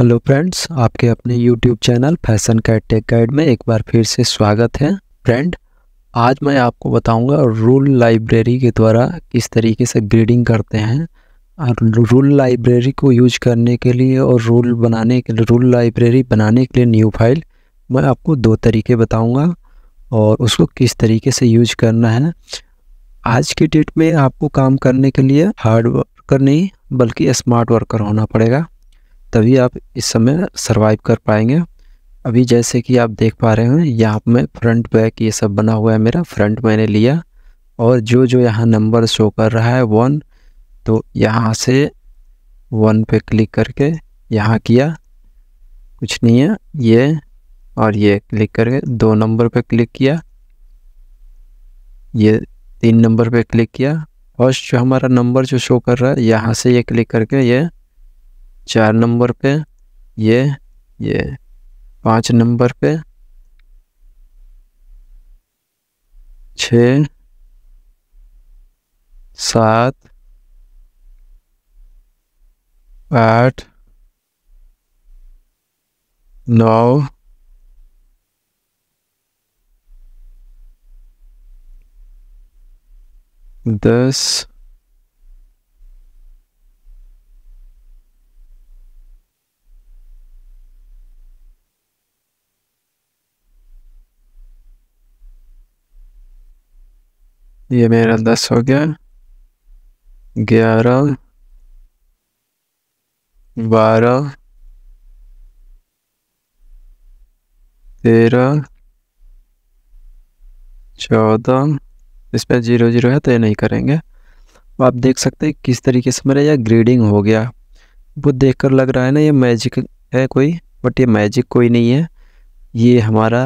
Hello friends आपके अपने YouTube channel fashion cat tech guide में एक बार फिर से स्वागत है फ्रेंड आज मैं आपको बताऊंगा रूल लाइब्रेरी के द्वारा किस तरीके से ग्रेडिंग करते हैं और रूल लाइब्रेरी को यूज करने के लिए और रूल बनाने के लिए रूल लाइब्रेरी बनाने के लिए न्यू फाइल मैं आपको दो तरीके बताऊँगा और उसको किस तरीके से यूज करना है आज की डेट में आपको काम करने के लिए हार्ड वर्कर नहीं बल्कि स्मार्ट वर्कर होना पड़ेगा तभी आप इस समय सर्वाइव कर पाएंगे अभी जैसे कि आप देख पा रहे हैं यहाँ में फ्रंट बैक ये सब बना हुआ है मेरा फ्रंट मैंने लिया और जो जो यहाँ नंबर शो कर रहा है वन तो यहाँ से वन पे क्लिक करके यहाँ किया कुछ नहीं है ये और ये क्लिक करके दो नंबर पे क्लिक किया ये तीन नंबर पे क्लिक किया फर्स्ट जो हमारा नंबर जो शो कर रहा है यहाँ से ये क्लिक करके ये चार नंबर पे ये ये पाँच नंबर पे छ सात आठ नौ दस ये मेरा दस हो गया ग्यारह बारह तेरह चौदह इस पर जीरो जीरो है तो ये नहीं करेंगे आप देख सकते हैं किस तरीके से मेरा यह ग्रेडिंग हो गया वो देखकर लग रहा है ना ये मैजिक है कोई बट ये मैजिक कोई नहीं है ये हमारा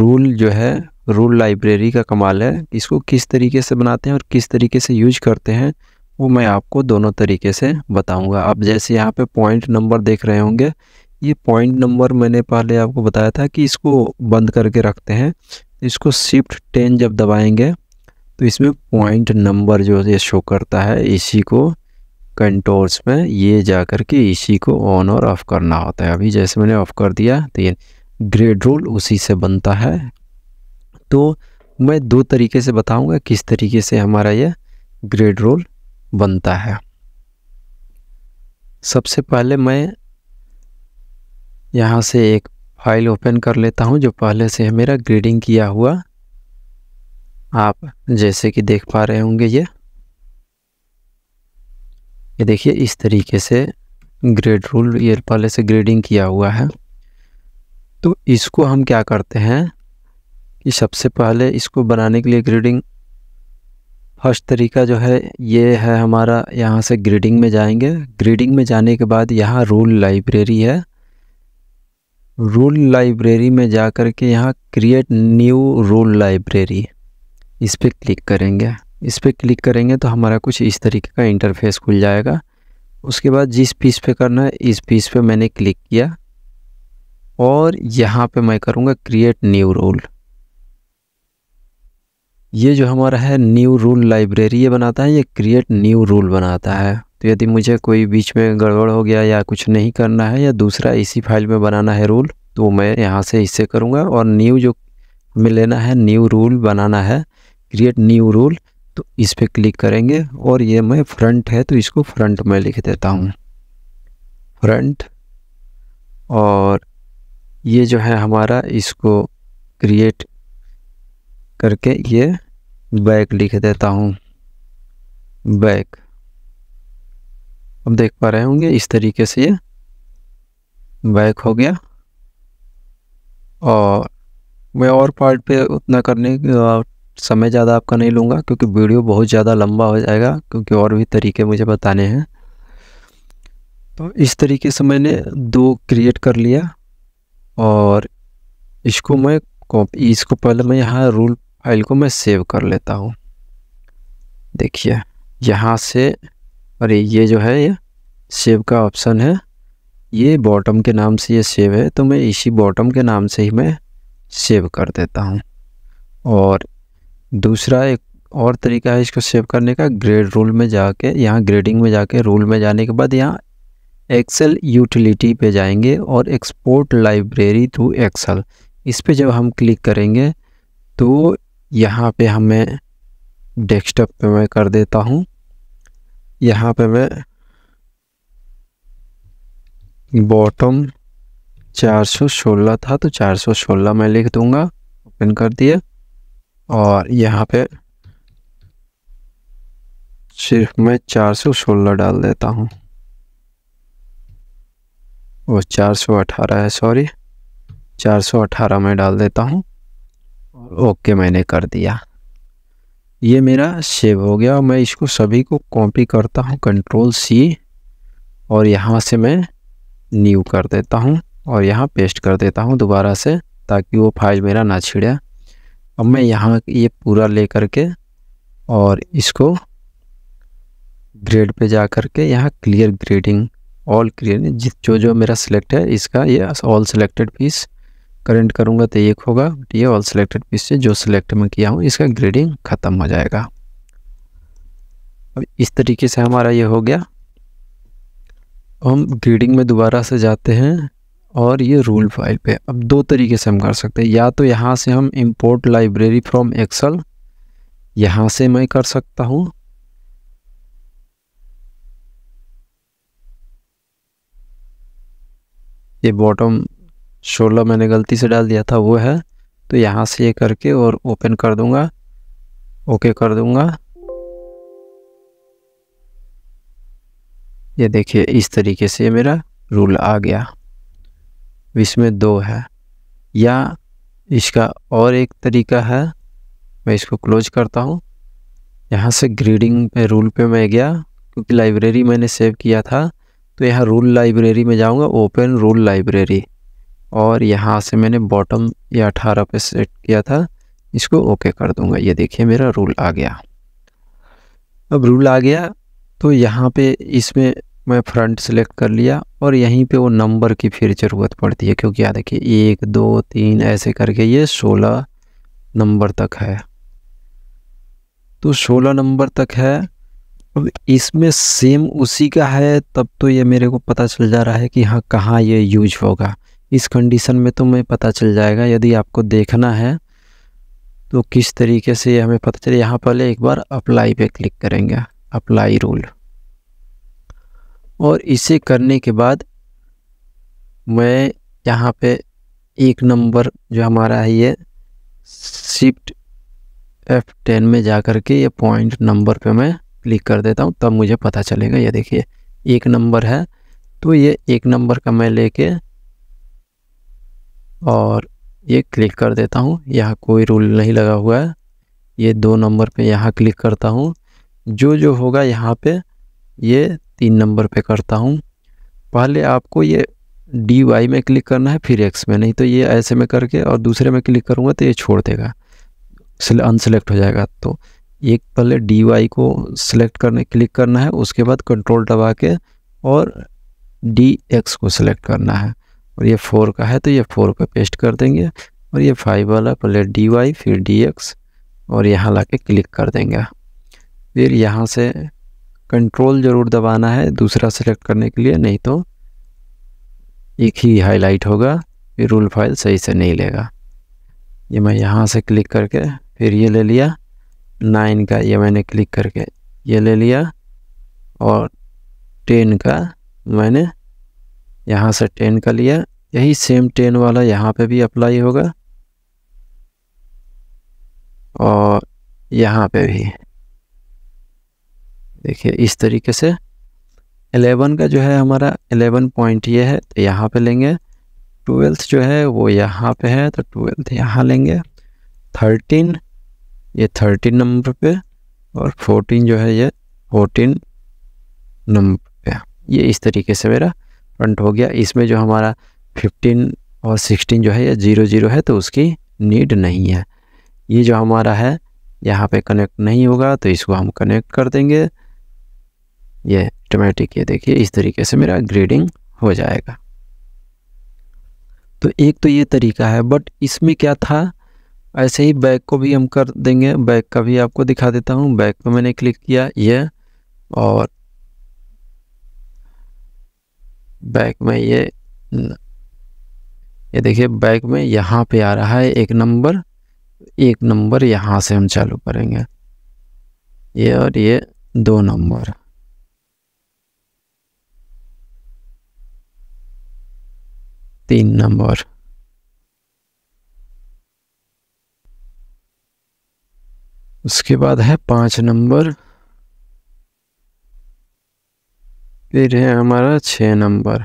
रूल जो है रूल लाइब्रेरी का कमाल है हम्म। इसको किस तरीके से बनाते हैं और किस तरीके से यूज करते हैं वो मैं आपको दोनों तरीके से बताऊंगा आप जैसे यहाँ पे पॉइंट नंबर देख रहे होंगे ये पॉइंट नंबर मैंने पहले आपको बताया था कि इसको बंद करके रखते हैं इसको शिफ्ट टेन जब दबाएंगे तो इसमें पॉइंट नंबर जो ये शो करता है इसी को कंट्रोल्स में ये जा कर के इसी को ऑन और ऑफ़ करना होता है अभी जैसे मैंने ऑफ़ कर दिया तो ये ग्रेड रोल उसी से बनता है तो मैं दो तरीके से बताऊंगा किस तरीके से हमारा यह ग्रेड रोल बनता है सबसे पहले मैं यहाँ से एक फाइल ओपन कर लेता हूँ जो पहले से मेरा ग्रेडिंग किया हुआ आप जैसे कि देख पा रहे होंगे ये ये देखिए इस तरीके से ग्रेड रूल ये पहले से ग्रेडिंग किया हुआ है तो इसको हम क्या करते हैं कि सबसे पहले इसको बनाने के लिए ग्रीडिंग फर्स्ट तरीका जो है ये है हमारा यहाँ से ग्रीडिंग में जाएंगे ग्रीडिंग में जाने के बाद यहाँ रूल लाइब्रेरी है रूल लाइब्रेरी में जा कर के यहाँ क्रिएट न्यू रूल लाइब्रेरी इस पर क्लिक करेंगे इस पर क्लिक करेंगे तो हमारा कुछ इस तरीके का इंटरफेस खुल जाएगा उसके बाद जिस पीस पे करना है इस पीस पे मैंने क्लिक किया और यहाँ पे मैं करूँगा क्रिएट न्यू रूल ये जो हमारा है न्यू रूल लाइब्रेरी ये बनाता है ये क्रिएट न्यू रूल बनाता है तो यदि मुझे कोई बीच में गड़बड़ हो गया या कुछ नहीं करना है या दूसरा इसी फाइल में बनाना है रूल तो मैं यहाँ से इससे करूँगा और न्यू जो हमें लेना है न्यू रूल बनाना है क्रिएट न्यू रूल तो इस पर क्लिक करेंगे और ये मैं फ्रंट है तो इसको फ्रंट में लिख देता हूँ फ्रंट और ये जो है हमारा इसको क्रिएट करके ये बैक लिख देता हूँ बैक अब देख पा रहे होंगे इस तरीके से ये बैक हो गया और मैं और पार्ट पे उतना करने समय ज़्यादा आपका नहीं लूँगा क्योंकि वीडियो बहुत ज़्यादा लंबा हो जाएगा क्योंकि और भी तरीके मुझे बताने हैं तो इस तरीके से मैंने दो क्रिएट कर लिया और इसको मैं कॉपी इसको पहले मैं यहाँ रूल फाइल को मैं सेव कर लेता हूँ देखिए यहाँ से अरे ये जो है ये सेव का ऑप्शन है ये बॉटम के नाम से ये सेव है तो मैं इसी बॉटम के नाम से ही मैं सेव कर देता हूँ और दूसरा एक और तरीका है इसको सेव करने का ग्रेड रूल में जाके यहाँ ग्रेडिंग में जाके रूल में जाने के बाद यहाँ एक्सेल यूटिलिटी पे जाएंगे और एक्सपोर्ट लाइब्रेरी टू एक्सेल इस पर जब हम क्लिक करेंगे तो यहाँ पे हमें डेस्कटॉप पे मैं कर देता हूँ यहाँ पे मैं बॉटम 416 था तो 416 मैं लिख दूंगा ओपन कर दिया और यहाँ पे सिर्फ मैं 416 डाल देता हूँ वो 418 है सॉरी 418 में डाल देता हूँ ओके मैंने कर दिया ये मेरा सेव हो गया और मैं इसको सभी को कॉपी करता हूँ कंट्रोल सी और यहाँ से मैं न्यू कर देता हूँ और यहाँ पेस्ट कर देता हूँ दोबारा से ताकि वो फाइल मेरा ना छिड़े अब मैं यहाँ ये पूरा ले करके और इसको ग्रेड पे जा करके यहाँ क्लियर ग्रेडिंग ऑल क्लियर जो जो मेरा सिलेक्ट है इसका ये ऑल सिलेक्टेड पीस करेंट करूँगा तो एक होगा ये ऑल सिलेक्टेड पीस से जो सिलेक्ट में किया हूँ इसका ग्रेडिंग ख़त्म हो जाएगा अब इस तरीके से हमारा ये हो गया हम ग्रेडिंग में दोबारा से जाते हैं और ये रूल फाइल पे अब दो तरीके से हम कर सकते हैं या तो यहाँ से हम इम्पोर्ट लाइब्रेरी फ्रॉम एक्सल यहाँ से मैं कर सकता हूँ ये बॉटम सोलह मैंने गलती से डाल दिया था वो है तो यहाँ से ये करके और ओपन कर दूँगा ओके कर दूँगा ये देखिए इस तरीके से मेरा रूल आ गया इसमें दो है या इसका और एक तरीका है मैं इसको क्लोज करता हूँ यहाँ से ग्रीडिंग पे रूल पे मैं गया क्योंकि लाइब्रेरी मैंने सेव किया था तो यहाँ रूल लाइब्रेरी में जाऊँगा ओपन रूल लाइब्रेरी और यहाँ से मैंने बॉटम ये अठारह पे सेट किया था इसको ओके कर दूंगा ये देखिए मेरा रूल आ गया अब रूल आ गया तो यहाँ पे इसमें मैं फ्रंट सेलेक्ट कर लिया और यहीं पे वो नंबर की फिर ज़रूरत पड़ती है क्योंकि यहाँ देखिए एक दो तीन ऐसे करके ये सोलह नंबर तक है तो सोलह नंबर तक है अब इसमें सेम उसी का है तब तो ये मेरे को पता चल जा रहा है कि हाँ कहाँ ये यूज होगा इस कंडीशन में तुम्हें पता चल जाएगा यदि आपको देखना है तो किस तरीके से हमें पता चले यहाँ पहले एक बार अप्लाई पे क्लिक करेंगे अप्लाई रूल और इसे करने के बाद मैं यहाँ पे एक नंबर जो हमारा है ये शिफ्ट एफ टेन में जा कर के ये पॉइंट नंबर पे मैं क्लिक कर देता हूँ तब मुझे पता चलेगा ये देखिए एक नंबर है तो ये एक नंबर का मैं लेके और ये क्लिक कर देता हूँ यहाँ कोई रूल नहीं लगा हुआ है ये दो नंबर पे यहाँ क्लिक करता हूँ जो जो होगा यहाँ पे ये तीन नंबर पे करता हूँ पहले आपको ये डी वाई में क्लिक करना है फिर एक्स में नहीं तो ये ऐसे में करके और दूसरे में क्लिक करूँगा तो ये छोड़ देगा अनसेलेक्ट हो जाएगा तो एक पहले डी वाई को सिलेक्ट करने क्लिक करना है उसके बाद कंट्रोल दबा के और डी एक्स को सिलेक्ट करना है और ये फोर का है तो ये फोर पे पेस्ट कर देंगे और ये फाइव वाला पहले डी वाई फिर डी एक्स और यहाँ ला के क्लिक कर देंगे फिर यहाँ से कंट्रोल ज़रूर दबाना है दूसरा सेलेक्ट करने के लिए नहीं तो एक ही हाईलाइट होगा फिर रूल फाइल सही से नहीं लेगा ये मैं यहाँ से क्लिक करके फिर ये ले लिया नाइन का ये मैंने क्लिक करके ये ले लिया और टेन का मैंने यहाँ से टेन का लिया यही सेम टेन वाला यहाँ पे भी अप्लाई होगा और यहाँ पे भी देखिए इस तरीके से एलेवन का जो है हमारा एलेवन पॉइंट ये है तो यहाँ पे लेंगे ट्वेल्थ जो है वो यहाँ पे है तो ट्वेल्थ यहाँ लेंगे थर्टीन ये थर्टीन नंबर पे और फोर्टीन जो है ये फोर्टीन नंबर पे ये इस तरीके से मेरा फ्रंट हो गया इसमें जो हमारा फिफ्टीन और सिक्सटीन जो है ये जीरो जीरो है तो उसकी नीड नहीं है ये जो हमारा है यहाँ पे कनेक्ट नहीं होगा तो इसको हम कनेक्ट कर देंगे ये ऑटोमेटिक ये देखिए इस तरीके से मेरा ग्रेडिंग हो जाएगा तो एक तो ये तरीका है बट इसमें क्या था ऐसे ही बैक को भी हम कर देंगे बैक का भी आपको दिखा देता हूँ बैक पर मैंने क्लिक किया ये और बैक में ये ये देखिए बैक में यहाँ पे आ रहा है एक नंबर एक नंबर यहाँ से हम चालू करेंगे ये और ये दो नंबर तीन नंबर उसके बाद है पांच नंबर फिर है हमारा छ नंबर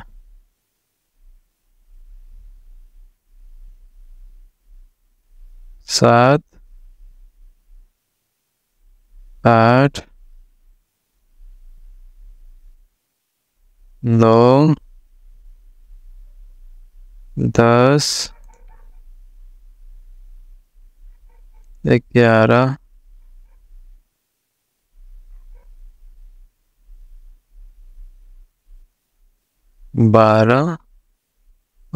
सात आठ नौ दस ग्यारह बारह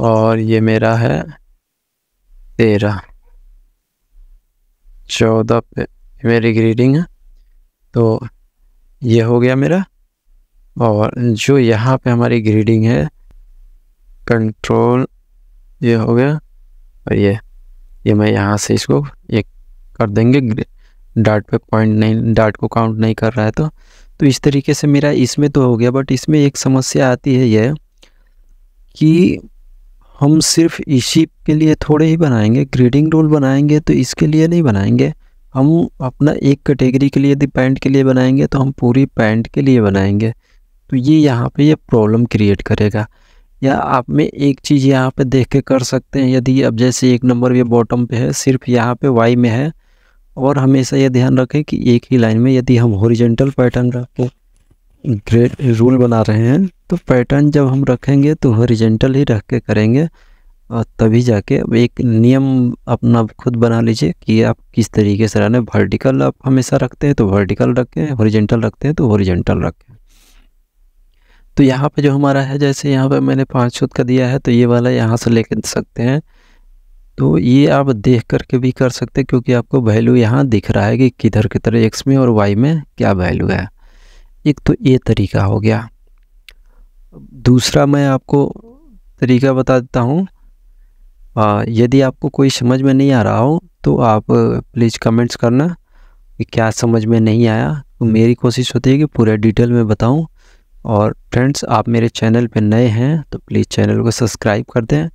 और ये मेरा है तेरह चौदह पे मेरी ग्रीडिंग है तो ये हो गया मेरा और जो यहाँ पे हमारी ग्रीडिंग है कंट्रोल ये हो गया और ये ये मैं यहाँ से इसको ये कर देंगे डाट पे पॉइंट नहीं डाट को काउंट नहीं कर रहा है तो तो इस तरीके से मेरा इसमें तो हो गया बट इसमें एक समस्या आती है यह कि हम सिर्फ इसी के लिए थोड़े ही बनाएंगे ग्रेडिंग रूल बनाएंगे तो इसके लिए नहीं बनाएंगे हम अपना एक कैटेगरी के लिए यदि पैंट के लिए बनाएंगे तो हम पूरी पैंट के लिए बनाएंगे तो ये यहाँ पे ये प्रॉब्लम क्रिएट करेगा या आप में एक चीज़ यहाँ पे देख के कर सकते हैं यदि अब जैसे एक नंबर ये बॉटम पे है सिर्फ यहाँ पे वाई में है और हमेशा ये ध्यान रखें कि एक ही लाइन में यदि हम हॉरिजेंटल पैटर्न रखें ग्रेड रूल बना रहे हैं तो पैटर्न जब हम रखेंगे तो हॉरिजेंटल ही रख के करेंगे और तभी जाके एक नियम अपना खुद बना लीजिए कि आप किस तरीके से रहने वर्टिकल आप हमेशा रखते हैं तो वर्टिकल रखें हॉरिजेंटल रखते हैं तो हॉरिजेंटल रखें तो यहाँ पे जो हमारा है जैसे यहाँ पे मैंने पाँच फुट का दिया है तो ये वाला यहाँ से ले सकते हैं तो ये आप देख करके भी कर सकते हैं क्योंकि आपको वैल्यू यहाँ दिख रहा है कि किधर की तरह एक्स में और वाई में क्या वैल्यू है एक तो ये तरीका हो गया दूसरा मैं आपको तरीका बता देता हूँ यदि आपको कोई समझ में नहीं आ रहा हो तो आप प्लीज़ कमेंट्स करना कि क्या समझ में नहीं आया तो मेरी कोशिश होती है कि पूरे डिटेल में बताऊं और फ्रेंड्स आप मेरे चैनल पर नए हैं तो प्लीज़ चैनल को सब्सक्राइब कर दें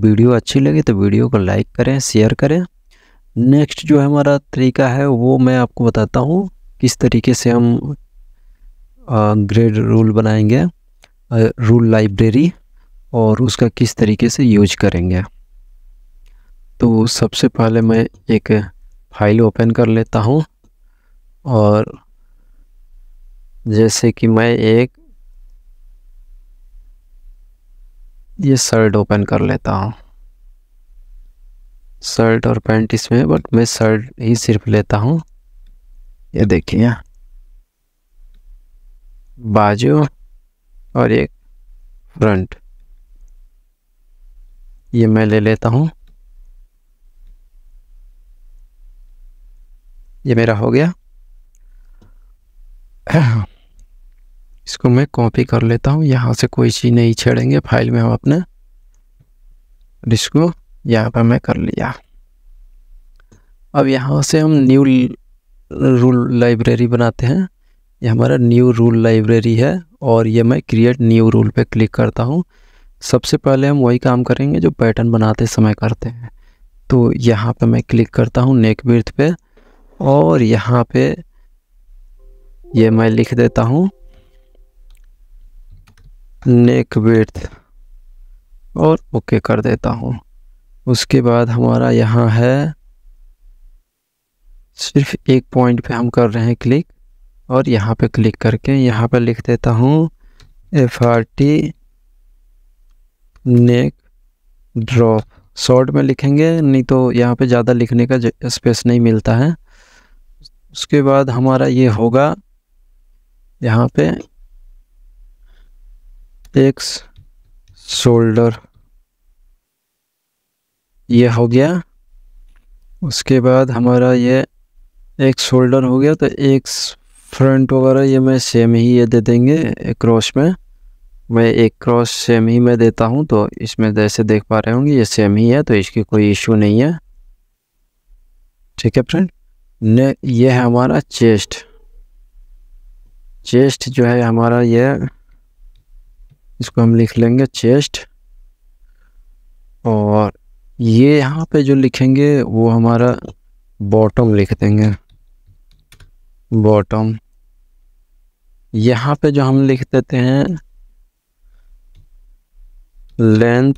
वीडियो अच्छी लगे तो वीडियो को लाइक करें शेयर करें नेक्स्ट जो हमारा तरीका है वो मैं आपको बताता हूँ किस तरीके से हम ग्रेड रूल बनाएंगे रूल लाइब्रेरी और उसका किस तरीके से यूज करेंगे तो सबसे पहले मैं एक फाइल ओपन कर लेता हूँ और जैसे कि मैं एक ये शर्ट ओपन कर लेता हूँ शर्ट और पैंट इसमें बट मैं शर्ट ही सिर्फ लेता हूँ ये देखिए बाजू और एक फ्रंट ये मैं ले लेता हूँ ये मेरा हो गया इसको मैं कॉपी कर लेता हूँ यहाँ से कोई चीज़ नहीं छेड़ेंगे फाइल में हम अपने इसको यहाँ पर मैं कर लिया अब यहाँ से हम न्यू रूल लाइब्रेरी बनाते हैं ये हमारा न्यू रूल लाइब्रेरी है और ये मैं क्रिएट न्यू रूल पे क्लिक करता हूँ सबसे पहले हम वही काम करेंगे जो पैटर्न बनाते समय करते हैं तो यहाँ पे मैं क्लिक करता हूँ नेक बर्थ पे और यहाँ पे ये मैं लिख देता हूँ नेक बर्थ और ओके कर देता हूँ उसके बाद हमारा यहाँ है सिर्फ एक पॉइंट पे हम कर रहे हैं क्लिक और यहाँ पे क्लिक करके यहाँ पे लिख देता हूँ F R T neck drop short में लिखेंगे नहीं तो यहाँ पे ज़्यादा लिखने का स्पेस नहीं मिलता है उसके बाद हमारा ये होगा यहाँ पे एक्स शोल्डर ये हो गया उसके बाद हमारा ये एक शोल्डर हो गया तो एक फ्रंट वगैरह ये मैं सेम ही ये दे देंगे एक क्रॉस में मैं एक क्रॉस सेम ही में देता हूँ तो इसमें जैसे देख पा रहे होंगे ये सेम ही है तो इसकी कोई इशू नहीं है ठीक है फ्रेंड ने ये है हमारा चेस्ट चेस्ट जो है हमारा ये इसको हम लिख लेंगे चेस्ट और ये यहाँ पे जो लिखेंगे वो हमारा बॉटम लिख देंगे बॉटम यहाँ पे जो हम लिख देते हैं लेंथ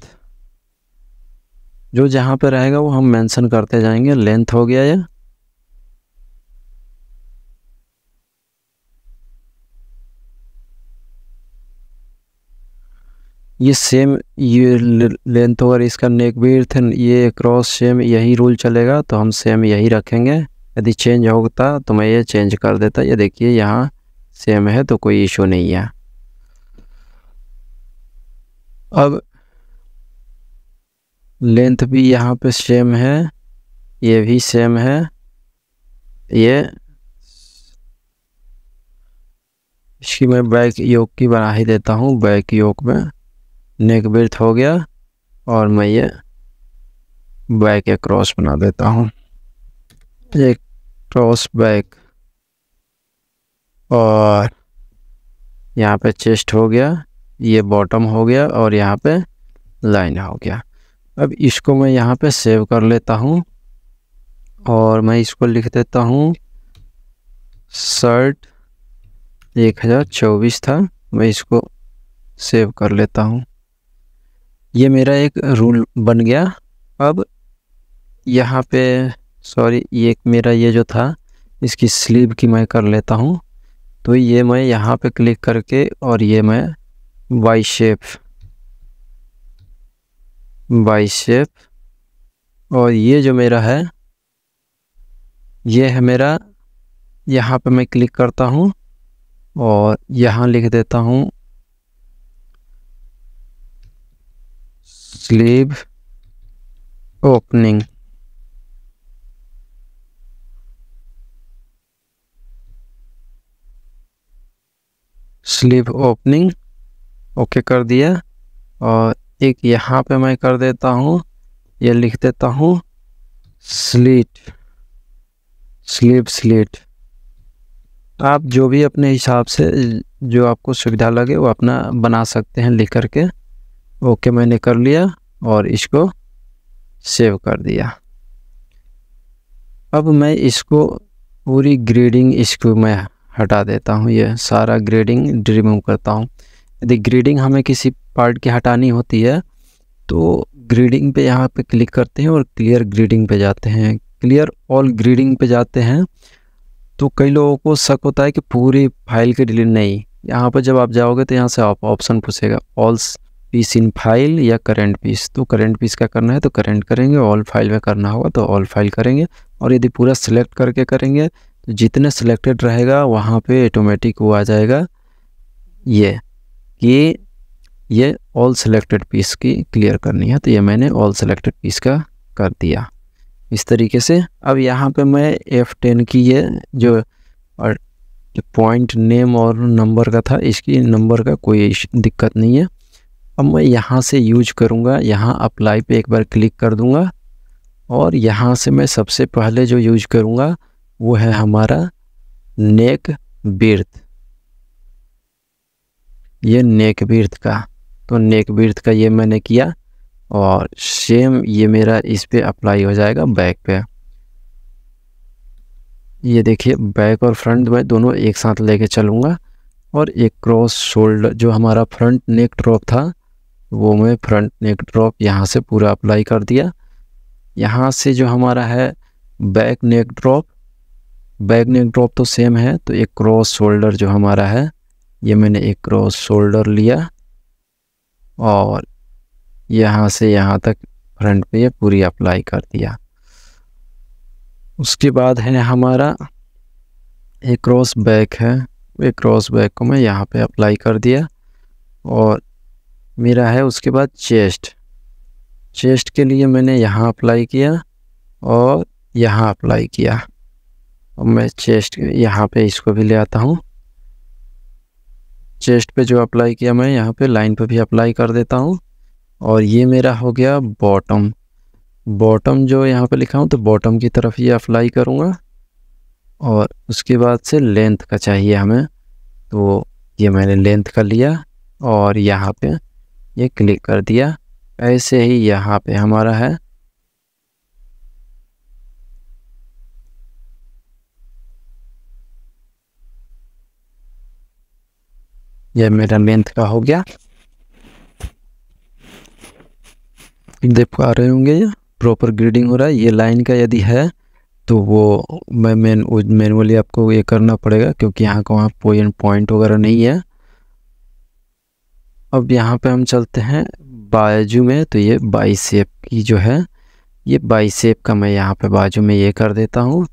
जो जहां पे रहेगा वो हम मेंशन करते जाएंगे लेंथ हो गया ये ये सेम ये लेंथ होगा इसका नेक बीर्थ ये क्रॉस सेम यही रूल चलेगा तो हम सेम यही रखेंगे यदि चेंज होता तो मैं ये चेंज कर देता ये देखिए यहाँ सेम है तो कोई इशू नहीं है अब लेंथ भी यहाँ पे सेम है ये भी सेम है ये इसकी मैं बैक योग की बना ही देता हूँ बैक योग में नेक ब्रेथ हो गया और मैं ये बैक एक क्रॉस बना देता हूँ एक क्रॉस बैक और यहाँ पे चेस्ट हो गया ये बॉटम हो गया और यहाँ पे लाइन हो गया अब इसको मैं यहाँ पे सेव कर लेता हूँ और मैं इसको लिख देता हूँ शर्ट एक हज़ार चौबीस था मैं इसको सेव कर लेता हूँ ये मेरा एक रूल बन गया अब यहाँ पे सॉरी ये मेरा ये जो था इसकी स्लीव की मैं कर लेता हूँ तो ये मैं यहाँ पे क्लिक करके और ये मैं बाई शेप बाई शेप और ये जो मेरा है ये है मेरा यहाँ पे मैं क्लिक करता हूँ और यहाँ लिख देता हूँ sleeve opening sleeve opening okay कर दिया और एक यहाँ पे मैं कर देता हूँ ये लिख देता हूँ स्लीट स्लीप स्लीट आप जो भी अपने हिसाब से जो आपको सुविधा लगे वो अपना बना सकते हैं लिख करके ओके मैंने कर लिया और इसको सेव कर दिया अब मैं इसको पूरी ग्रेडिंग इसको मैं हटा देता हूँ ये सारा ग्रेडिंग रिमूव करता हूँ यदि ग्रेडिंग हमें किसी पार्ट की हटानी होती है तो ग्रेडिंग पे यहाँ पे क्लिक करते हैं और क्लियर ग्रेडिंग पे जाते हैं क्लियर ऑल ग्रेडिंग पे जाते हैं तो कई लोगों को शक होता है कि पूरी फाइल की डिलीट नहीं यहाँ पर जब आप जाओगे तो यहाँ से आप ऑप्शन पूछेगा ऑल पीस इन फाइल या करेंट पीस तो करेंट पीस का करना है तो करेंट करेंगे ऑल फाइल में करना होगा तो ऑल फाइल करेंगे और यदि पूरा सिलेक्ट करके करेंगे जितने सिलेक्टेड रहेगा वहाँ पे ऑटोमेटिक वो आ जाएगा ये कि ये ऑल सिलेक्टेड पीस की क्लियर करनी है तो ये मैंने ऑल सिलेक्टेड पीस का कर दिया इस तरीके से अब यहाँ पे मैं F10 की ये जो और पॉइंट नेम और नंबर का था इसकी नंबर का कोई दिक्कत नहीं है अब मैं यहाँ से यूज करूँगा यहाँ अप्लाई पे एक बार क्लिक कर दूँगा और यहाँ से मैं सबसे पहले जो यूज करूँगा वो है हमारा नेक बीर्थ ये नेक बीर्थ का तो नेक बीर्थ का ये मैंने किया और सेम ये मेरा इस पर अप्लाई हो जाएगा बैक पे ये देखिए बैक और फ्रंट में दोनों एक साथ लेके चलूँगा और एक क्रॉस शोल्डर जो हमारा फ्रंट नेक ड्रॉप था वो मैं फ्रंट नेक ड्रॉप यहाँ से पूरा अप्लाई कर दिया यहाँ से जो हमारा है back neck drop back neck drop तो सेम है तो एक क्रॉस शोल्डर जो हमारा है ये मैंने एक क्रॉस शोल्डर लिया और यहाँ से यहाँ तक फ्रंट पे पूरी अप्लाई कर दिया उसके बाद है हमारा एक क्रॉस बैक है एक क्रॉस बैक को मैं यहाँ पे अप्लाई कर दिया और मेरा है उसके बाद चेस्ट चेस्ट के लिए मैंने यहाँ अप्लाई किया और यहाँ अप्लाई किया और मैं चेस्ट यहाँ पे इसको भी ले आता हूँ चेस्ट पे जो अप्लाई किया मैं यहाँ पे लाइन पे भी अप्लाई कर देता हूँ और ये मेरा हो गया बॉटम बॉटम जो यहाँ पे लिखा हूँ तो बॉटम की तरफ ये अप्लाई करूँगा और उसके बाद से लेंथ का चाहिए हमें तो ये मैंने लेंथ का लिया और यहाँ पे ये क्लिक कर दिया ऐसे ही यहाँ पे हमारा है यह मेरा लेंथ का हो गया देख पा रहे होंगे ये प्रॉपर ग्रीडिंग हो रहा है ये लाइन का यदि है तो वो मैं मैन मैनुअली आपको ये करना पड़ेगा क्योंकि यहाँ का वहाँ पॉइंट पॉइंट वगैरह नहीं है अब यहाँ पे हम चलते हैं बाजू में तो ये बाइसेप की जो है ये बाइसेप का मैं यहाँ पे बाजू में ये कर देता हूँ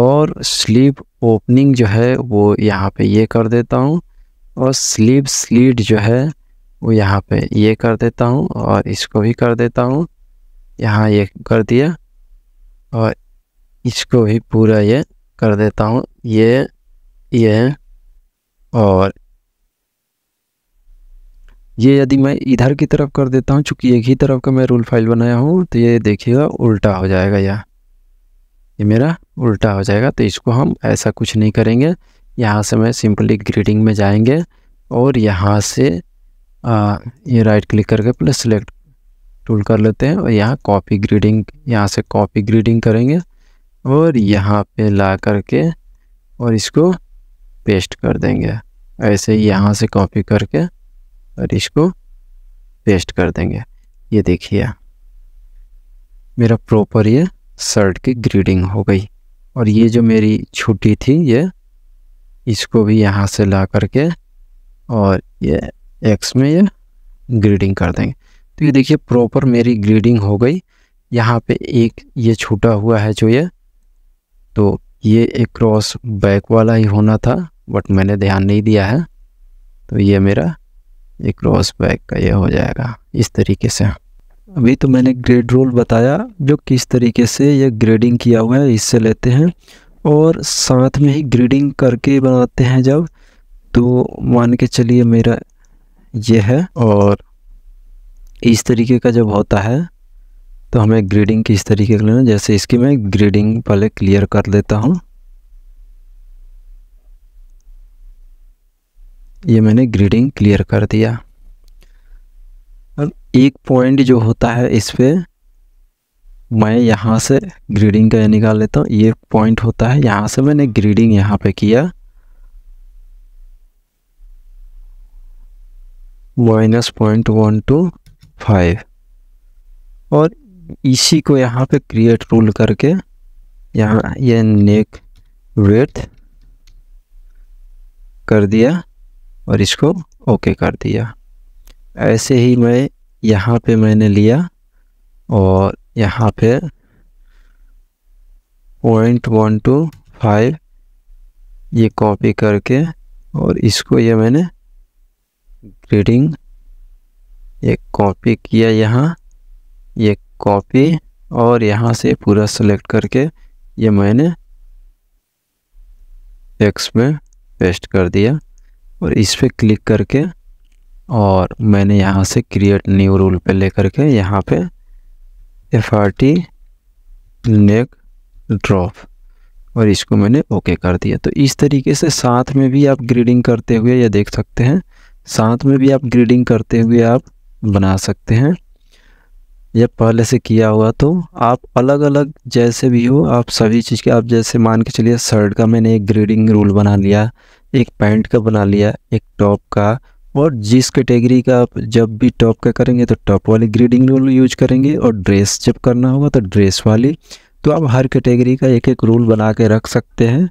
और स्लीव ओपनिंग जो है वो यहाँ पे ये कर देता हूँ और स्लीव स्लीड जो है वो यहाँ पे ये कर देता हूँ और इसको भी कर देता हूँ यहाँ ये कर दिया और इसको भी पूरा ये कर देता हूँ ये ये और ये यदि मैं इधर की तरफ कर देता हूँ चूँकि एक ही तरफ का मैं रूल फाइल बनाया हूँ तो ये देखिएगा उल्टा हो जाएगा यह ये मेरा उल्टा हो जाएगा तो इसको हम ऐसा कुछ नहीं करेंगे यहाँ से मैं सिंपली ग्रीडिंग में जाएंगे और यहाँ से आ, ये राइट क्लिक करके प्लस सेलेक्ट टूल कर लेते हैं और यहाँ कॉपी ग्रीडिंग यहाँ से कॉपी ग्रीडिंग करेंगे और यहाँ पे ला करके और इसको पेस्ट कर देंगे ऐसे यहाँ से कॉपी करके और इसको पेस्ट कर देंगे ये देखिए मेरा प्रॉपर ये शर्ट की ग्रीडिंग हो गई और ये जो मेरी छुट्टी थी ये इसको भी यहाँ से ला करके और ये एक्स में ये ग्रीडिंग कर देंगे तो ये देखिए प्रॉपर मेरी ग्रीडिंग हो गई यहाँ पे एक ये छूटा हुआ है जो ये तो ये एक क्रॉस बैक वाला ही होना था बट मैंने ध्यान नहीं दिया है तो ये मेरा एक क्रॉस बैक का ये हो जाएगा इस तरीके से अभी तो मैंने ग्रेड रोल बताया जो किस तरीके से ये ग्रेडिंग किया हुआ है इससे लेते हैं और साथ में ही ग्रीडिंग करके बनाते हैं जब तो मान के चलिए मेरा ये है और इस तरीके का जब होता है तो हमें ग्रीडिंग किस तरीके का लेना जैसे इसकी मैं ग्रीडिंग पहले क्लियर कर लेता हूँ ये मैंने ग्रीडिंग क्लियर कर दिया अब एक पॉइंट जो होता है इस पर मैं यहाँ से ग्रीडिंग का ये निकाल लेता हूँ ये पॉइंट होता है यहाँ से मैंने ग्रीडिंग यहाँ पे किया minus point one two five और इसी को यहाँ पे क्रिएट रूल करके यहाँ ये नेक वेथ कर दिया और इसको ओके कर दिया ऐसे ही मैं यहाँ पे मैंने लिया और यहाँ पे पॉइंट वन टू फाइव ये कॉपी करके और इसको ये मैंने ग्रीडिंग ये कॉपी किया यहाँ ये कॉपी और यहाँ से पूरा सेलेक्ट करके ये मैंने टेक्स में पेस्ट कर दिया और इस पर क्लिक करके और मैंने यहाँ से क्रिएट न्यू रूल पे लेकर के यहाँ पे F R T neck drop और इसको मैंने ओके कर दिया तो इस तरीके से साथ में भी आप ग्रीडिंग करते हुए या देख सकते हैं साथ में भी आप ग्रीडिंग करते हुए आप बना सकते हैं या पहले से किया हुआ तो आप अलग अलग जैसे भी हो आप सभी चीज़ के आप जैसे मान के चलिए शर्ट का मैंने एक ग्रीडिंग रूल बना लिया एक पैंट का बना लिया एक टॉप का और जिस कैटेगरी का आप जब भी टॉप का करेंगे तो टॉप वाली ग्रीडिंग रूल यूज करेंगे और ड्रेस जब करना होगा तो ड्रेस वाली तो आप हर कैटेगरी का एक एक रूल बना के रख सकते हैं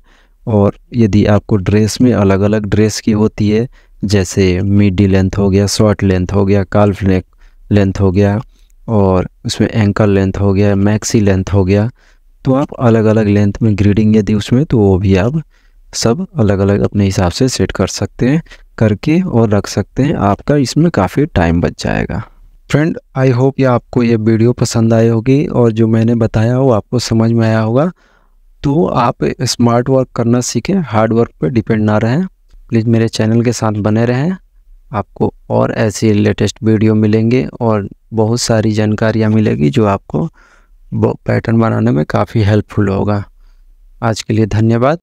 और यदि आपको ड्रेस में अलग अलग ड्रेस की होती है जैसे मिडी लेंथ हो गया शॉर्ट लेंथ हो गया काल्फ लेंथ हो गया और उसमें एंकल लेंथ हो गया मैक्सी लेंथ हो गया तो आप अलग अलग लेंथ में ग्रीडिंग यदि उसमें तो वो भी आप सब अलग अलग अपने हिसाब से सेट कर सकते हैं करके और रख सकते हैं आपका इसमें काफ़ी टाइम बच जाएगा फ्रेंड आई होप ये आपको ये वीडियो पसंद आई होगी और जो मैंने बताया वो आपको समझ में आया होगा तो आप स्मार्ट वर्क करना सीखें हार्ड वर्क पर डिपेंड ना रहें प्लीज़ मेरे चैनल के साथ बने रहें आपको और ऐसे लेटेस्ट वीडियो मिलेंगे और बहुत सारी जानकारियाँ मिलेगी जो आपको पैटर्न बनाने में काफ़ी हेल्पफुल होगा आज के लिए धन्यवाद